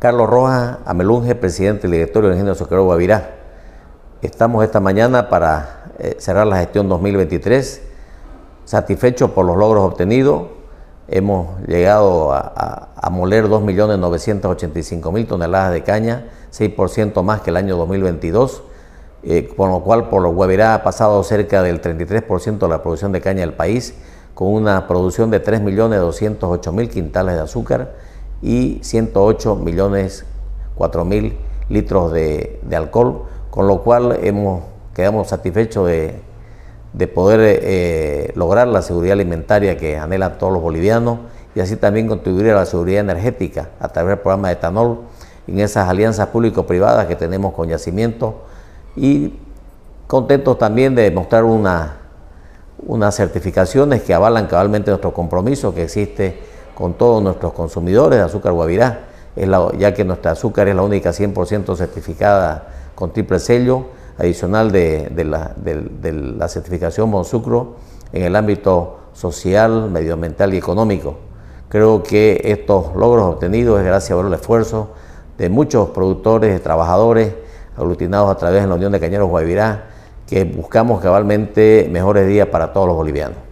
Carlos Rojas Amelunge, presidente del directorio del Ingenio Azucarero Guavirá. Estamos esta mañana para eh, cerrar la gestión 2023, satisfechos por los logros obtenidos. Hemos llegado a, moler 2.985.000 toneladas de caña, 6% más que el año 2022, eh, con lo cual por los Guavirá ha pasado cerca del 33% de la producción de caña del país, con una producción de 3.208.000 quintales de azúcar y 108 millones 4 mil litros de, alcohol, con lo cual hemos, quedamos satisfechos de, poder eh, lograr la seguridad alimentaria que anhelan todos los bolivianos y así también contribuir a la seguridad energética a través del programa de etanol en esas alianzas público-privadas que tenemos con Yacimiento... y contentos también de mostrar una, unas certificaciones que avalan cabalmente nuestro compromiso que existe con todos nuestros consumidores de azúcar guavirá, ya que nuestra azúcar es la única 100% certificada con triple sello, adicional de, la, certificación BonSucro en el ámbito social, medioambiental y económico. Creo que estos logros obtenidos es gracias a los esfuerzo de muchos productores, de trabajadores aglutinados a través de la Unión de Cañeros Guavirá, que buscamos cabalmente mejores días para todos los bolivianos.